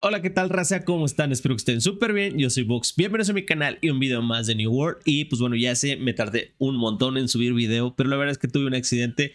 Hola, ¿qué tal raza? ¿Cómo están? Espero que estén súper bien. Yo soy Vox. Bienvenidos a mi canal y un video más de New World. Y pues bueno, ya sé, me tardé un montón en subir video, pero la verdad es que tuve un accidente.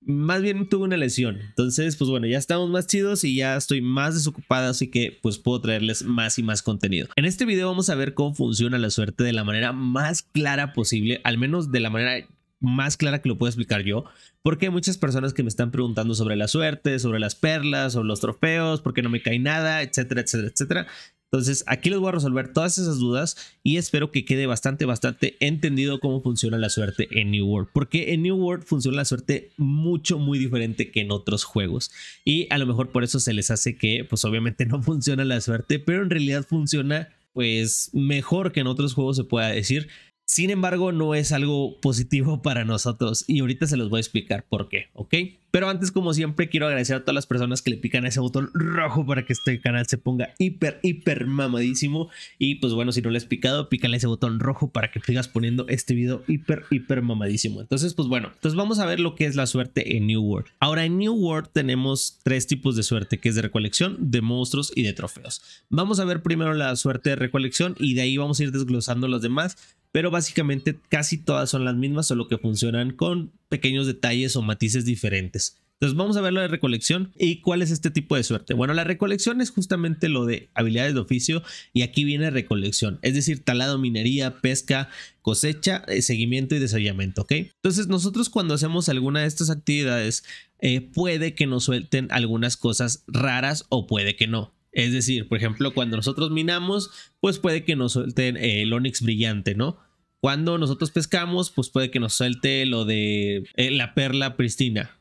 Más bien tuve una lesión. Entonces, pues bueno, ya estamos más chidos y ya estoy más desocupada, así que pues puedo traerles más y más contenido. En este video vamos a ver cómo funciona la suerte de la manera más clara posible, al menos de la manera más clara que lo puedo explicar yo, porque hay muchas personas que me están preguntando sobre la suerte, sobre las perlas, sobre los trofeos, porque no me cae nada, etcétera, etcétera, etcétera. Entonces, aquí les voy a resolver todas esas dudas y espero que quede bastante, bastante entendido cómo funciona la suerte en New World. Porque en New World funciona la suerte mucho, muy diferente que en otros juegos. Y a lo mejor por eso se les hace que, pues obviamente no funciona la suerte, pero en realidad funciona pues mejor que en otros juegos se pueda decir. Sin embargo, no es algo positivo para nosotros y ahorita se los voy a explicar por qué, ¿ok? Pero antes, como siempre, quiero agradecer a todas las personas que le pican ese botón rojo para que este canal se ponga hiper, hiper mamadísimo. Y pues bueno, si no le has picado, pícale ese botón rojo para que sigas poniendo este video hiper, hiper mamadísimo. Entonces, pues bueno, entonces vamos a ver lo que es la suerte en New World. Ahora, en New World tenemos tres tipos de suerte, que es de recolección, de monstruos y de trofeos. Vamos a ver primero la suerte de recolección y de ahí vamos a ir desglosando los demás pero básicamente casi todas son las mismas, solo que funcionan con pequeños detalles o matices diferentes. Entonces vamos a ver lo de recolección y cuál es este tipo de suerte. Bueno, la recolección es justamente lo de habilidades de oficio y aquí viene recolección, es decir, talado, minería, pesca, cosecha, eh, seguimiento y desollamiento, ¿ok? Entonces nosotros cuando hacemos alguna de estas actividades eh, puede que nos suelten algunas cosas raras o puede que no. Es decir, por ejemplo, cuando nosotros minamos, pues puede que nos suelten el onix brillante, ¿no? Cuando nosotros pescamos, pues puede que nos suelte lo de eh, la perla pristina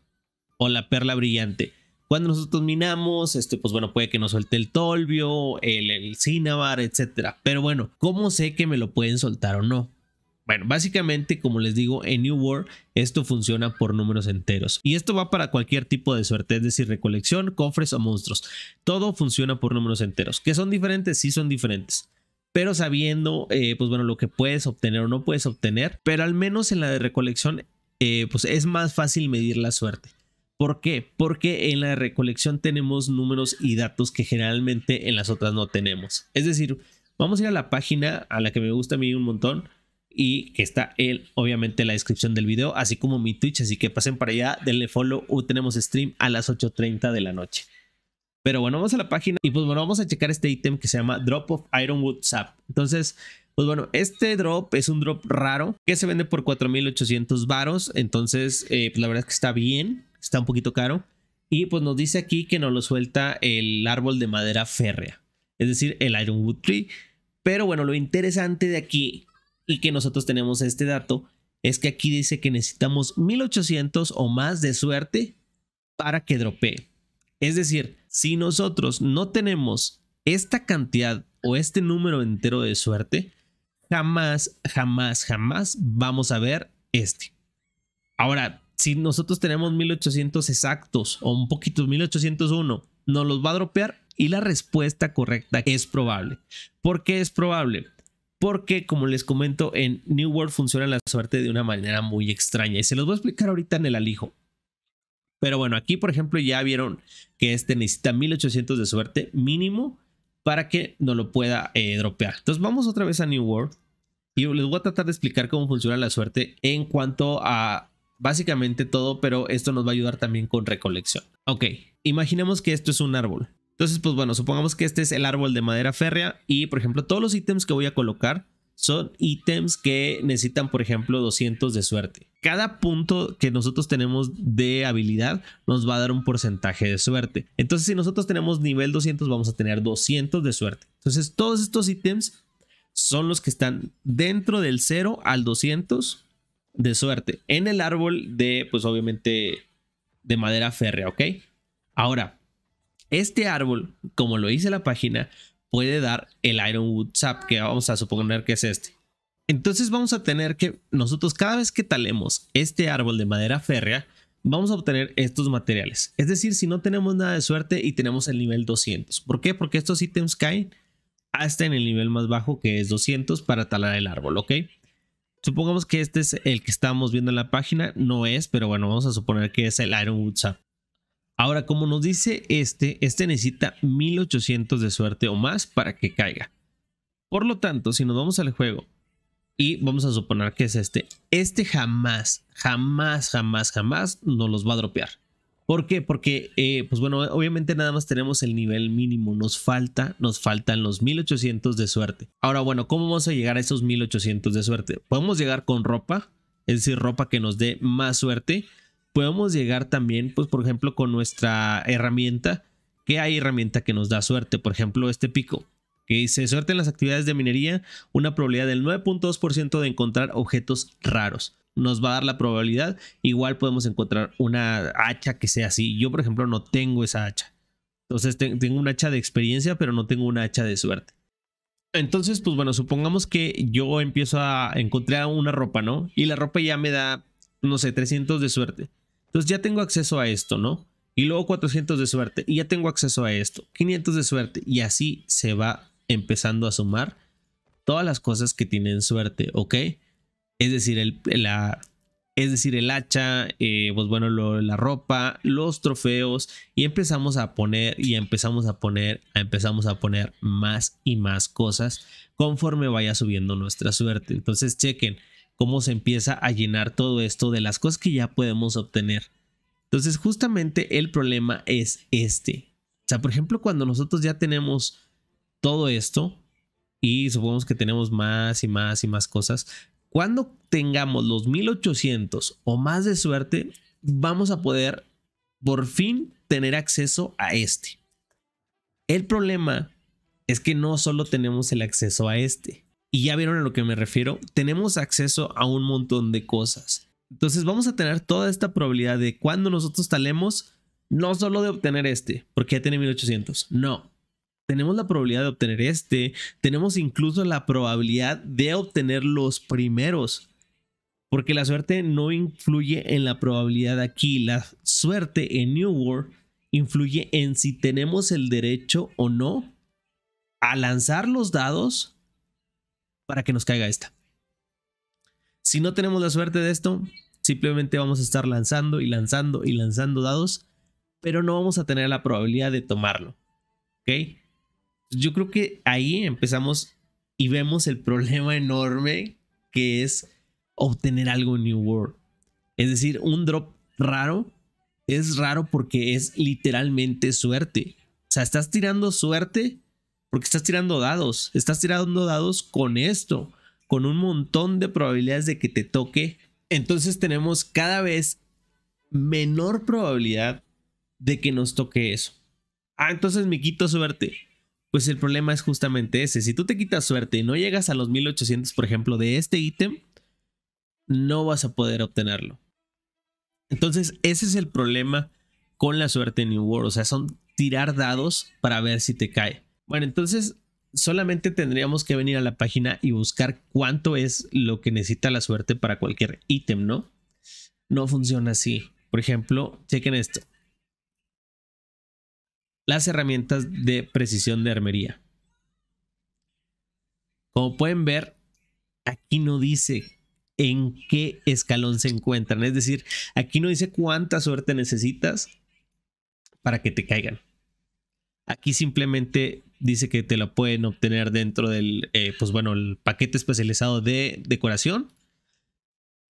o la perla brillante. Cuando nosotros minamos, este, pues bueno, puede que nos suelte el tolvio, el, cinabar, etcétera. etc. Pero bueno, ¿cómo sé que me lo pueden soltar o no? Bueno, básicamente, como les digo, en New World esto funciona por números enteros. Y esto va para cualquier tipo de suerte, es decir, recolección, cofres o monstruos. Todo funciona por números enteros. ¿Que son diferentes? Sí, son diferentes. Pero sabiendo, eh, pues bueno, lo que puedes obtener o no puedes obtener. Pero al menos en la de recolección, eh, pues es más fácil medir la suerte. ¿Por qué? Porque en la recolección tenemos números y datos que generalmente en las otras no tenemos. Es decir, vamos a ir a la página a la que me gusta a mí un montón y que está en obviamente la descripción del video, así como mi Twitch, así que pasen para allá, denle follow, tenemos stream a las 8.30 de la noche. Pero bueno, vamos a la página y pues bueno, vamos a checar este ítem que se llama Drop of Ironwood Sap. Entonces, pues bueno, este drop es un drop raro que se vende por 4.800 varos, entonces eh, pues la verdad es que está bien, está un poquito caro. Y pues nos dice aquí que nos lo suelta el árbol de madera férrea, es decir, el Ironwood Tree. Pero bueno, lo interesante de aquí y que nosotros tenemos este dato, es que aquí dice que necesitamos 1800 o más de suerte para que dropee. Es decir, si nosotros no tenemos esta cantidad o este número entero de suerte, jamás, jamás, jamás vamos a ver este. Ahora, si nosotros tenemos 1800 exactos o un poquito 1801, nos los va a dropear y la respuesta correcta es probable. ¿Por qué es probable? porque como les comento, en New World funciona la suerte de una manera muy extraña y se los voy a explicar ahorita en el alijo. Pero bueno, aquí por ejemplo ya vieron que este necesita 1800 de suerte mínimo para que no lo pueda eh, dropear. Entonces vamos otra vez a New World y les voy a tratar de explicar cómo funciona la suerte en cuanto a básicamente todo, pero esto nos va a ayudar también con recolección. Ok, imaginemos que esto es un árbol. Entonces, pues bueno, supongamos que este es el árbol de madera férrea y, por ejemplo, todos los ítems que voy a colocar son ítems que necesitan, por ejemplo, 200 de suerte. Cada punto que nosotros tenemos de habilidad nos va a dar un porcentaje de suerte. Entonces, si nosotros tenemos nivel 200, vamos a tener 200 de suerte. Entonces, todos estos ítems son los que están dentro del 0 al 200 de suerte en el árbol de, pues obviamente, de madera férrea, ¿ok? Ahora, este árbol, como lo dice la página, puede dar el Ironwood Sap, que vamos a suponer que es este. Entonces vamos a tener que nosotros cada vez que talemos este árbol de madera férrea, vamos a obtener estos materiales. Es decir, si no tenemos nada de suerte y tenemos el nivel 200. ¿Por qué? Porque estos ítems caen hasta en el nivel más bajo que es 200 para talar el árbol, ¿ok? Supongamos que este es el que estamos viendo en la página, no es, pero bueno, vamos a suponer que es el Ironwood Sap. Ahora, como nos dice este, este necesita 1800 de suerte o más para que caiga. Por lo tanto, si nos vamos al juego y vamos a suponer que es este, este jamás, jamás, jamás, jamás nos los va a dropear. ¿Por qué? Porque, eh, pues bueno, obviamente nada más tenemos el nivel mínimo, nos falta, nos faltan los 1800 de suerte. Ahora, bueno, ¿cómo vamos a llegar a esos 1800 de suerte? Podemos llegar con ropa, es decir, ropa que nos dé más suerte, podemos llegar también, pues por ejemplo, con nuestra herramienta, que hay herramienta que nos da suerte, por ejemplo, este pico, que dice suerte en las actividades de minería, una probabilidad del 9.2% de encontrar objetos raros. Nos va a dar la probabilidad, igual podemos encontrar una hacha que sea así. Yo, por ejemplo, no tengo esa hacha. Entonces tengo una hacha de experiencia, pero no tengo una hacha de suerte. Entonces, pues bueno, supongamos que yo empiezo a encontrar una ropa, ¿no? Y la ropa ya me da, no sé, 300 de suerte. Entonces ya tengo acceso a esto, ¿no? Y luego 400 de suerte y ya tengo acceso a esto. 500 de suerte y así se va empezando a sumar todas las cosas que tienen suerte, ¿ok? Es decir, el, la, es decir, el hacha, eh, pues bueno, la ropa, los trofeos y empezamos a poner y empezamos a poner, empezamos a poner más y más cosas conforme vaya subiendo nuestra suerte. Entonces chequen, cómo se empieza a llenar todo esto de las cosas que ya podemos obtener. Entonces justamente el problema es este. O sea, por ejemplo, cuando nosotros ya tenemos todo esto y supongamos que tenemos más y más y más cosas, cuando tengamos los 1800 o más de suerte, vamos a poder por fin tener acceso a este. El problema es que no solo tenemos el acceso a este, y ya vieron a lo que me refiero, tenemos acceso a un montón de cosas. Entonces vamos a tener toda esta probabilidad de cuando nosotros talemos, no solo de obtener este, porque ya tiene 1800, no. Tenemos la probabilidad de obtener este, tenemos incluso la probabilidad de obtener los primeros, porque la suerte no influye en la probabilidad aquí, la suerte en New World influye en si tenemos el derecho o no a lanzar los dados para que nos caiga esta. Si no tenemos la suerte de esto, simplemente vamos a estar lanzando y lanzando y lanzando dados, pero no vamos a tener la probabilidad de tomarlo. ¿Ok? Yo creo que ahí empezamos y vemos el problema enorme que es obtener algo en New World. Es decir, un drop raro es raro porque es literalmente suerte. O sea, estás tirando suerte porque estás tirando dados, estás tirando dados con esto, con un montón de probabilidades de que te toque. Entonces tenemos cada vez menor probabilidad de que nos toque eso. Ah, entonces me quito suerte. Pues el problema es justamente ese. Si tú te quitas suerte y no llegas a los 1800, por ejemplo, de este ítem, no vas a poder obtenerlo. Entonces, ese es el problema con la suerte en New World. O sea, son tirar dados para ver si te cae. Bueno, entonces solamente tendríamos que venir a la página y buscar cuánto es lo que necesita la suerte para cualquier ítem, ¿no? No funciona así. Por ejemplo, chequen esto. Las herramientas de precisión de armería. Como pueden ver, aquí no dice en qué escalón se encuentran. Es decir, aquí no dice cuánta suerte necesitas para que te caigan. Aquí simplemente dice que te la pueden obtener dentro del, eh, pues bueno, el paquete especializado de decoración.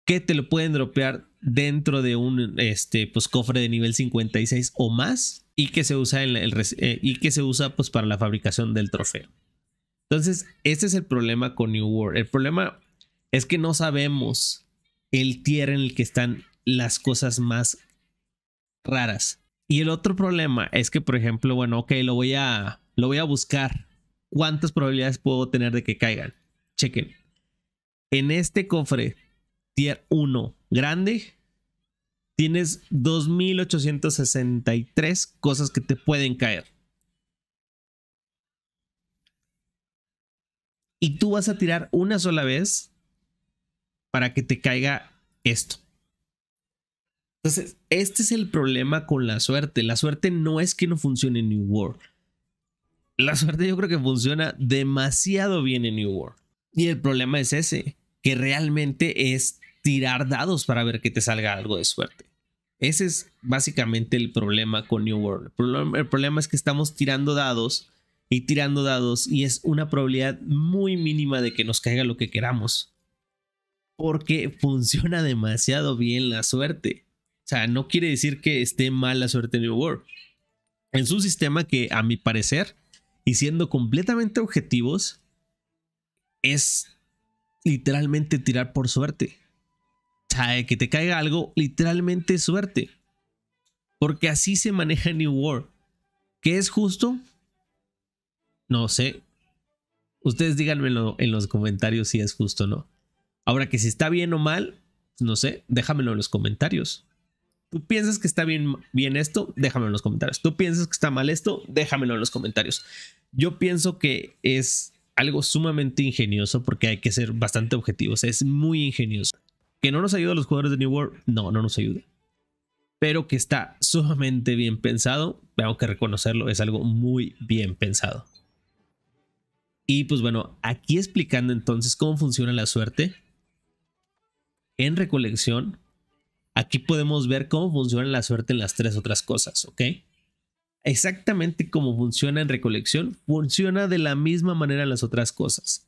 Que te lo pueden dropear dentro de un este, pues, cofre de nivel 56 o más. Y que se usa, en el, eh, y que se usa pues, para la fabricación del trofeo. Entonces, este es el problema con New World. El problema es que no sabemos el tier en el que están las cosas más raras. Y el otro problema es que, por ejemplo, bueno, ok, lo voy a lo voy a buscar. ¿Cuántas probabilidades puedo tener de que caigan? Chequen. En este cofre, tier 1 grande, tienes 2863 cosas que te pueden caer. Y tú vas a tirar una sola vez para que te caiga esto. Entonces, este es el problema con la suerte. La suerte no es que no funcione en New World la suerte yo creo que funciona demasiado bien en New World. Y el problema es ese, que realmente es tirar dados para ver que te salga algo de suerte. Ese es básicamente el problema con New World. El problema, es que estamos tirando dados y tirando dados y es una probabilidad muy mínima de que nos caiga lo que queramos. Porque funciona demasiado bien la suerte. O sea, no quiere decir que esté mal la suerte en New World. En un sistema que a mi parecer y siendo completamente objetivos, es literalmente tirar por suerte. O que te caiga algo, literalmente suerte. Porque así se maneja New World. ¿Qué es justo? No sé. Ustedes díganmelo en los comentarios si es justo o no. Ahora que si está bien o mal, no sé, déjamelo en los comentarios. ¿Tú piensas que está bien, bien esto? Déjamelo en los comentarios. ¿Tú piensas que está mal esto? Déjamelo en los comentarios. Yo pienso que es algo sumamente ingenioso porque hay que ser bastante objetivos. Es muy ingenioso. ¿Que no nos ayuda a los jugadores de New World? No, no nos ayuda. Pero que está sumamente bien pensado. Tengo que reconocerlo, es algo muy bien pensado. Y pues bueno, aquí explicando entonces cómo funciona la suerte en recolección Aquí podemos ver cómo funciona la suerte en las tres otras cosas, ¿ok? Exactamente como funciona en recolección, funciona de la misma manera en las otras cosas.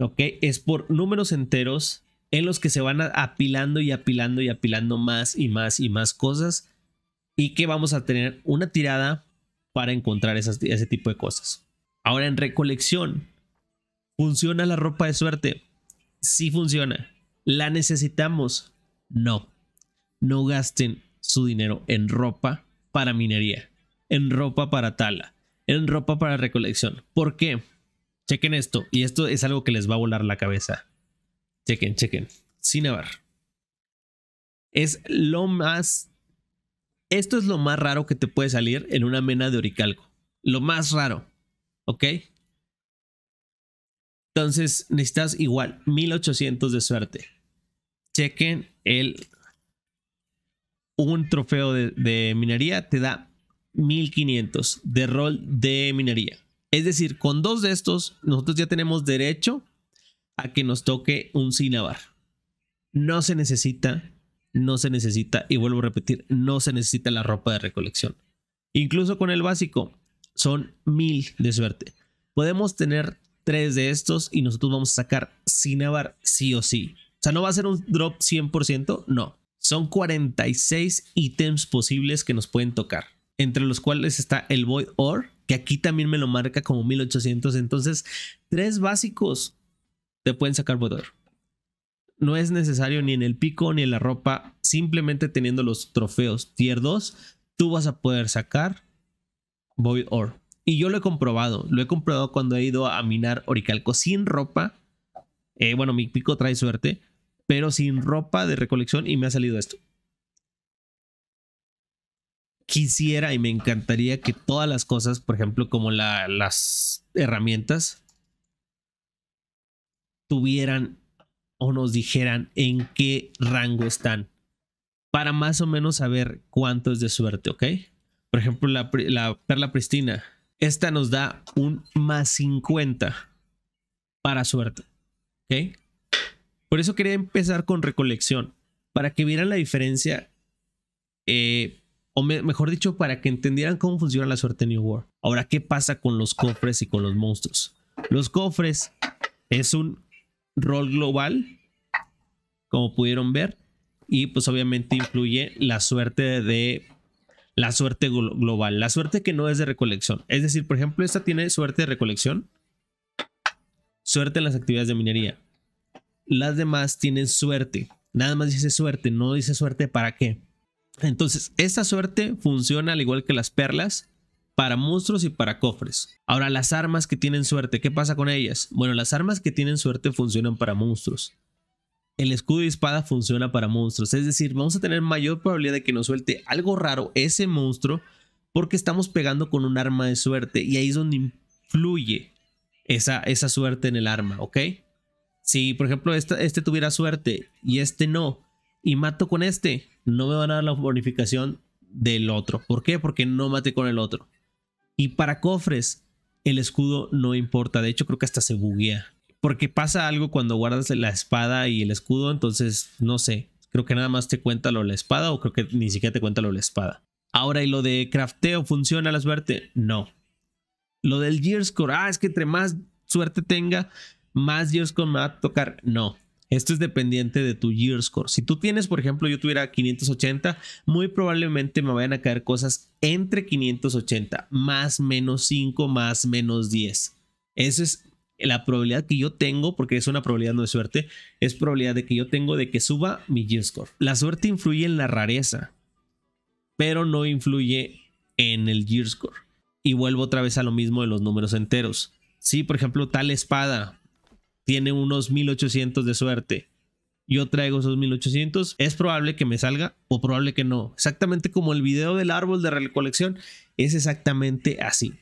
¿Ok? Es por números enteros en los que se van apilando y apilando y apilando más y más y más cosas y que vamos a tener una tirada para encontrar ese tipo de cosas. Ahora en recolección, ¿funciona la ropa de suerte? Sí funciona. La necesitamos. No, no gasten su dinero en ropa para minería, en ropa para tala, en ropa para recolección. ¿Por qué? Chequen esto, y esto es algo que les va a volar la cabeza. Chequen, chequen. sin embargo. Es lo más. Esto es lo más raro que te puede salir en una mena de oricalco. Lo más raro. ¿Ok? Entonces necesitas igual 1800 de suerte chequen el un trofeo de, minería te da 1500 de rol de minería. Es decir, con dos de estos, nosotros ya tenemos derecho a que nos toque un Cinabar. No se necesita, no se necesita, y vuelvo a repetir, no se necesita la ropa de recolección. Incluso con el básico, son 1000 de suerte. Podemos tener tres de estos y nosotros vamos a sacar Cinabar sí o sí. O sea, no va a ser un drop 100%, no. Son 46 ítems posibles que nos pueden tocar, entre los cuales está el Void Ore, que aquí también me lo marca como 1800. Entonces, tres básicos te pueden sacar Void Ore. No es necesario ni en el pico ni en la ropa, simplemente teniendo los trofeos tier 2, tú vas a poder sacar Void Ore. Y yo lo he comprobado, lo he comprobado cuando he ido a minar Oricalco sin ropa. Eh, bueno, mi pico trae suerte, pero sin ropa de recolección y me ha salido esto. Quisiera y me encantaría que todas las cosas, por ejemplo, como las herramientas, tuvieran o nos dijeran en qué rango están para más o menos saber cuánto es de suerte, ¿ok? Por ejemplo, la, la perla pristina. Esta nos da un más 50 para suerte, ¿ok? Por eso quería empezar con recolección, para que vieran la diferencia, eh, o mejor dicho, para que entendieran cómo funciona la suerte New World. Ahora, ¿qué pasa con los cofres y con los monstruos? Los cofres es un rol global, como pudieron ver, y pues obviamente incluye la suerte de la suerte global, la suerte que no es de recolección. Es decir, por ejemplo, esta tiene suerte de recolección, suerte en las actividades de minería, las demás tienen suerte. Nada más dice suerte, no dice suerte para qué. Entonces, esta suerte funciona al igual que las perlas para monstruos y para cofres. Ahora, las armas que tienen suerte, ¿qué pasa con ellas? Bueno, las armas que tienen suerte funcionan para monstruos. El escudo y espada funciona para monstruos. Es decir, vamos a tener mayor probabilidad de que nos suelte algo raro ese monstruo porque estamos pegando con un arma de suerte y ahí es donde influye esa, esa suerte en el arma, ¿ok? Si, por ejemplo, este, tuviera suerte y este no, y mato con este, no me van a dar la bonificación del otro. ¿Por qué? Porque no maté con el otro. Y para cofres, el escudo no importa. De hecho, creo que hasta se buguea. Porque pasa algo cuando guardas la espada y el escudo. Entonces, no sé. Creo que nada más te cuenta lo de la espada o creo que ni siquiera te cuenta lo de la espada. Ahora, ¿y lo de crafteo funciona la suerte? No. Lo del gear Ah, es que entre más suerte tenga, más Gearscore me va a tocar. No, esto es dependiente de tu year score. Si tú tienes, por ejemplo, yo tuviera 580, muy probablemente me vayan a caer cosas entre 580, más menos 5, más menos 10. Esa es la probabilidad que yo tengo, porque es una probabilidad no de suerte, es probabilidad de que yo tengo de que suba mi year score. La suerte influye en la rareza, pero no influye en el year score. Y vuelvo otra vez a lo mismo de los números enteros. Si, por ejemplo, tal espada tiene unos 1800 de suerte. Yo traigo esos 1800. Es probable que me salga o probable que no. Exactamente como el video del árbol de recolección. Es exactamente así.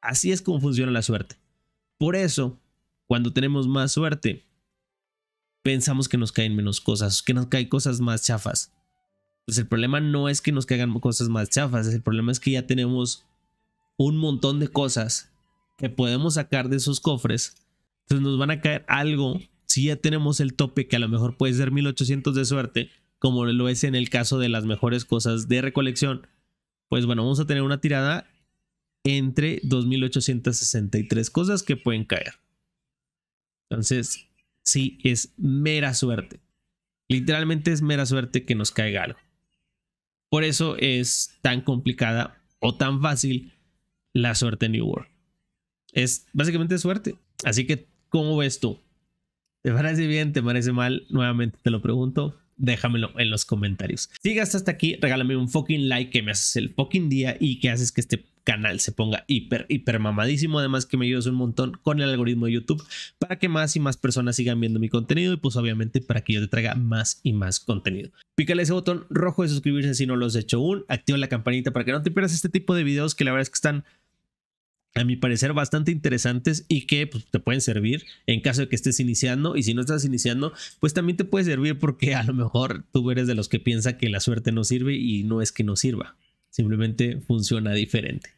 Así es como funciona la suerte. Por eso, cuando tenemos más suerte, pensamos que nos caen menos cosas, que nos caen cosas más chafas. Pues el problema no es que nos caigan cosas más chafas, el problema es que ya tenemos un montón de cosas que podemos sacar de esos cofres entonces nos van a caer algo si ya tenemos el tope que a lo mejor puede ser 1800 de suerte, como lo es en el caso de las mejores cosas de recolección. Pues bueno, vamos a tener una tirada entre 2863 cosas que pueden caer. Entonces, sí, es mera suerte. Literalmente es mera suerte que nos caiga algo. Por eso es tan complicada o tan fácil la suerte en New World. Es básicamente suerte. Así que ¿Cómo ves tú? ¿Te parece bien? ¿Te parece mal? Nuevamente te lo pregunto. Déjamelo en los comentarios. Si hasta aquí, regálame un fucking like que me haces el fucking día y que haces que este canal se ponga hiper, hiper mamadísimo. Además que me ayudas un montón con el algoritmo de YouTube para que más y más personas sigan viendo mi contenido y pues obviamente para que yo te traiga más y más contenido. Pícale ese botón rojo de suscribirse si no lo has hecho aún. Activa la campanita para que no te pierdas este tipo de videos que la verdad es que están a mi parecer, bastante interesantes y que pues, te pueden servir en caso de que estés iniciando. Y si no estás iniciando, pues también te puede servir porque a lo mejor tú eres de los que piensa que la suerte no sirve y no es que no sirva. Simplemente funciona diferente.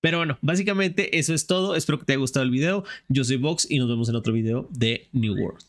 Pero bueno, básicamente eso es todo. Espero que te haya gustado el video. Yo soy Vox y nos vemos en otro video de New World.